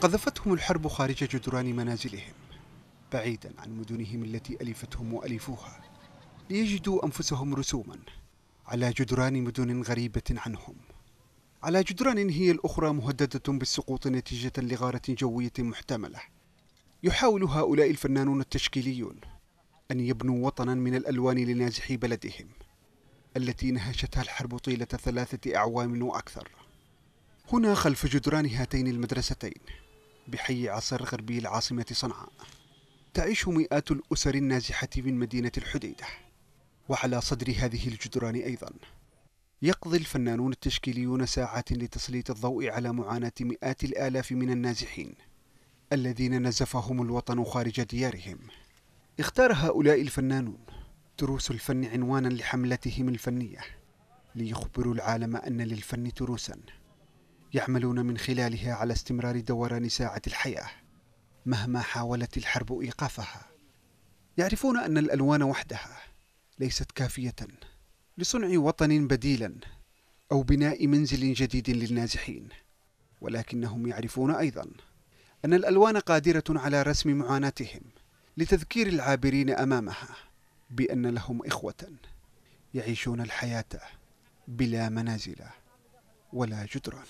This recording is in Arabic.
قذفتهم الحرب خارج جدران منازلهم بعيدا عن مدنهم التي ألفتهم وألفوها ليجدوا أنفسهم رسوما على جدران مدن غريبة عنهم على جدران هي الأخرى مهددة بالسقوط نتيجة لغارة جوية محتملة يحاول هؤلاء الفنانون التشكيليون أن يبنوا وطنا من الألوان لنازحي بلدهم التي نهشتها الحرب طيلة ثلاثة أعوام وأكثر هنا خلف جدران هاتين المدرستين بحي عصر غربي العاصمة صنعاء تعيش مئات الأسر النازحة من مدينة الحديدة وعلى صدر هذه الجدران أيضا يقضي الفنانون التشكيليون ساعة لتسليط الضوء على معاناة مئات الآلاف من النازحين الذين نزفهم الوطن خارج ديارهم اختار هؤلاء الفنانون تروس الفن عنوانا لحملتهم الفنية ليخبروا العالم أن للفن تروسا يعملون من خلالها على استمرار دوران ساعة الحياة مهما حاولت الحرب إيقافها يعرفون أن الألوان وحدها ليست كافية لصنع وطن بديلا أو بناء منزل جديد للنازحين ولكنهم يعرفون أيضا أن الألوان قادرة على رسم معاناتهم لتذكير العابرين أمامها بأن لهم إخوة يعيشون الحياة بلا منازل ولا جدران